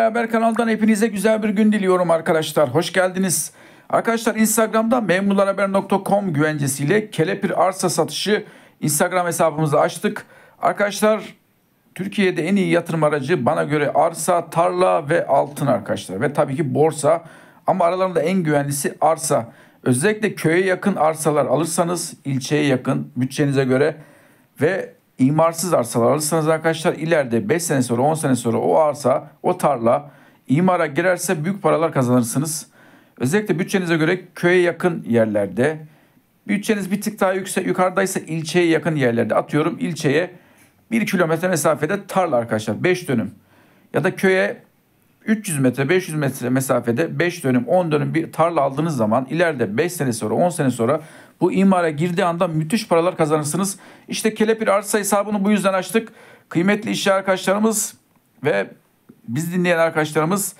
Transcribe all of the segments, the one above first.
Haber kanaldan hepinize güzel bir gün diliyorum arkadaşlar. Hoş geldiniz. Arkadaşlar Instagram'da memurlarhaber.com güvencesiyle kelepir arsa satışı Instagram hesabımızı açtık. Arkadaşlar Türkiye'de en iyi yatırım aracı bana göre arsa, tarla ve altın arkadaşlar. Ve tabii ki borsa ama aralarında en güvenlisi arsa. Özellikle köye yakın arsalar alırsanız ilçeye yakın bütçenize göre ve imarsız arsalar alırsanız arkadaşlar ileride 5 sene sonra 10 sene sonra o arsa o tarla imara girerse büyük paralar kazanırsınız. Özellikle bütçenize göre köye yakın yerlerde bütçeniz bir tık daha yüksek yukarıdaysa ilçeye yakın yerlerde atıyorum ilçeye 1 kilometre mesafede tarla arkadaşlar 5 dönüm ya da köye 300 metre 500 metre mesafede 5 dönüm 10 dönüm bir tarla aldığınız zaman ileride 5 sene sonra 10 sene sonra bu imara girdiği anda müthiş paralar kazanırsınız. İşte kelepir arsa hesabını bu yüzden açtık. Kıymetli işçi arkadaşlarımız ve biz dinleyen arkadaşlarımız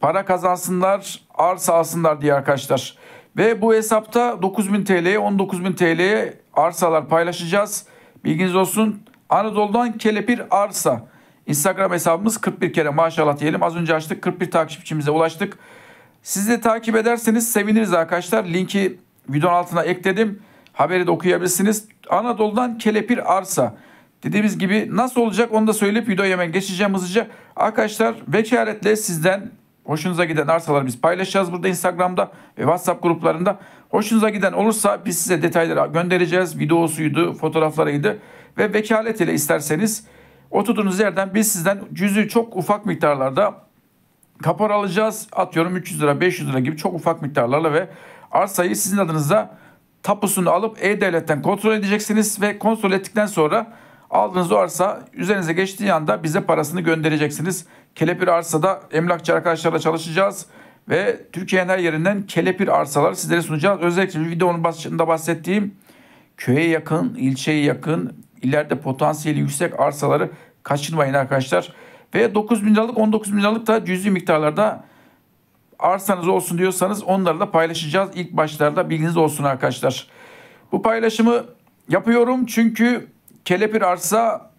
para kazansınlar arsa alsınlar diye arkadaşlar. Ve bu hesapta 9000 TL'ye 19000 TL'ye arsalar paylaşacağız. Bilginiz olsun Anadolu'dan kelepir arsa. Instagram hesabımız 41 kere maşallah diyelim. Az önce açtık 41 takipçimize ulaştık. Siz de takip ederseniz seviniriz arkadaşlar. Linki videonun altına ekledim. Haberi de okuyabilirsiniz. Anadolu'dan kelepir arsa. Dediğimiz gibi nasıl olacak onu da söyleyip videoya hemen geçeceğim hızlıca. Arkadaşlar vekaletle sizden hoşunuza giden arsaları biz paylaşacağız burada Instagram'da ve WhatsApp gruplarında. Hoşunuza giden olursa biz size detayları göndereceğiz. Videosuydu, fotoğraflarıydı ve vekalet ile isterseniz Oturduğunuz yerden biz sizden cüzü çok ufak miktarlarda kapor alacağız. Atıyorum 300 lira 500 lira gibi çok ufak miktarlarla ve arsayı sizin adınıza tapusunu alıp E-Devlet'ten kontrol edeceksiniz ve kontrol ettikten sonra aldığınız arsa üzerinize geçtiği anda bize parasını göndereceksiniz. Kelepir arsada emlakçı arkadaşlarla çalışacağız ve Türkiye'nin her yerinden kelepir arsalar sizlere sunacağız. Özellikle videonun başında bahsettiğim köye yakın, ilçeye yakın, ileride potansiyeli yüksek arsaları kaçırmayın arkadaşlar. Ve 9 bin liralık 19 bin liralık da cüzi miktarlarda arsanız olsun diyorsanız onları da paylaşacağız. İlk başlarda bilginiz olsun arkadaşlar. Bu paylaşımı yapıyorum çünkü kelepir arsa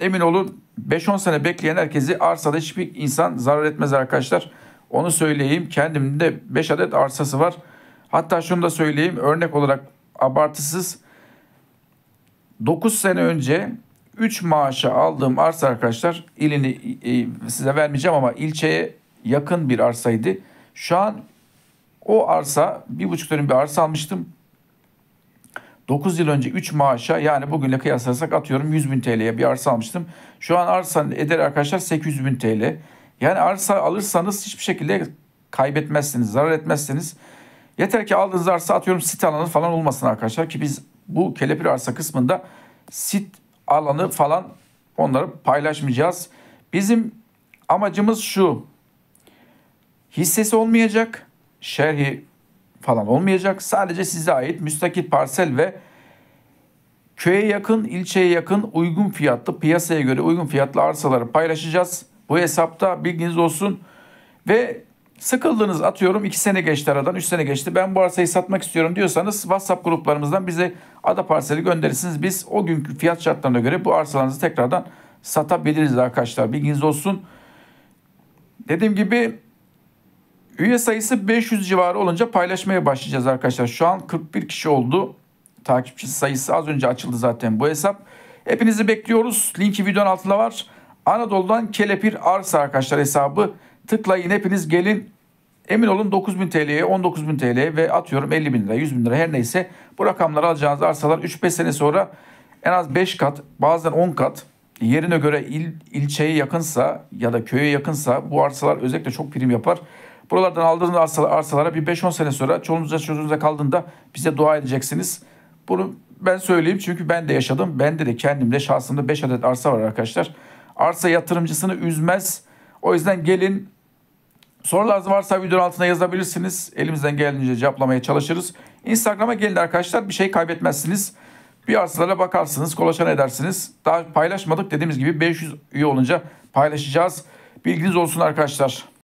emin olun 5-10 sene bekleyen herkesi arsada hiçbir insan zarar etmez arkadaşlar. Onu söyleyeyim. Kendimde 5 adet arsası var. Hatta şunu da söyleyeyim. Örnek olarak abartısız 9 sene önce 3 maaşa aldığım arsa arkadaşlar ilini e, size vermeyeceğim ama ilçeye yakın bir arsaydı. Şu an o arsa bir buçuk dönüm bir arsa almıştım. 9 yıl önce 3 maaşa yani bugünle kıyaslarsak atıyorum 100 bin TL'ye bir arsa almıştım. Şu an arsa eder arkadaşlar 800 bin TL. Yani arsa alırsanız hiçbir şekilde kaybetmezsiniz, zarar etmezsiniz. Yeter ki aldığınız arsa atıyorum sit alanı falan olmasın arkadaşlar ki biz bu kelepir arsa kısmında sit alanı falan onları paylaşmayacağız. Bizim amacımız şu. Hissesi olmayacak, şerhi falan olmayacak. Sadece size ait müstakil parsel ve köye yakın, ilçeye yakın uygun fiyatlı, piyasaya göre uygun fiyatlı arsaları paylaşacağız. Bu hesapta bilginiz olsun. Ve Sıkıldınız atıyorum 2 sene geçti aradan 3 sene geçti ben bu arsayı satmak istiyorum diyorsanız WhatsApp gruplarımızdan bize ada parseli gönderirsiniz. Biz o günkü fiyat şartlarına göre bu arsalarınızı tekrardan satabiliriz arkadaşlar bilginiz olsun. Dediğim gibi üye sayısı 500 civarı olunca paylaşmaya başlayacağız arkadaşlar. Şu an 41 kişi oldu. Takipçi sayısı az önce açıldı zaten bu hesap. Hepinizi bekliyoruz. Linki videonun altında var. Anadolu'dan Kelepir Arsa arkadaşlar hesabı tıklayın hepiniz gelin. Emin olun 9000 TL'ye, 19000 TL'ye ve atıyorum 50 bin lira, 100 bin lira her neyse bu rakamları alacağınız arsalar 3-5 sene sonra en az 5 kat bazen 10 kat yerine göre il, ilçeye yakınsa ya da köye yakınsa bu arsalar özellikle çok prim yapar. Buralardan aldığınız arsalar, arsalara bir 5-10 sene sonra çoluğunuza çocuğunuza kaldığında bize dua edeceksiniz. Bunu ben söyleyeyim çünkü ben de yaşadım. Bende de kendimde şahsımda 5 adet arsa var arkadaşlar. Arsa yatırımcısını üzmez. O yüzden gelin Sorularınız varsa videonun altına yazabilirsiniz. Elimizden geldiğince cevaplamaya çalışırız. Instagram'a gelin arkadaşlar bir şey kaybetmezsiniz. Bir arsalara bakarsınız, kolaşan edersiniz. Daha paylaşmadık dediğimiz gibi 500 üye olunca paylaşacağız. Bilginiz olsun arkadaşlar.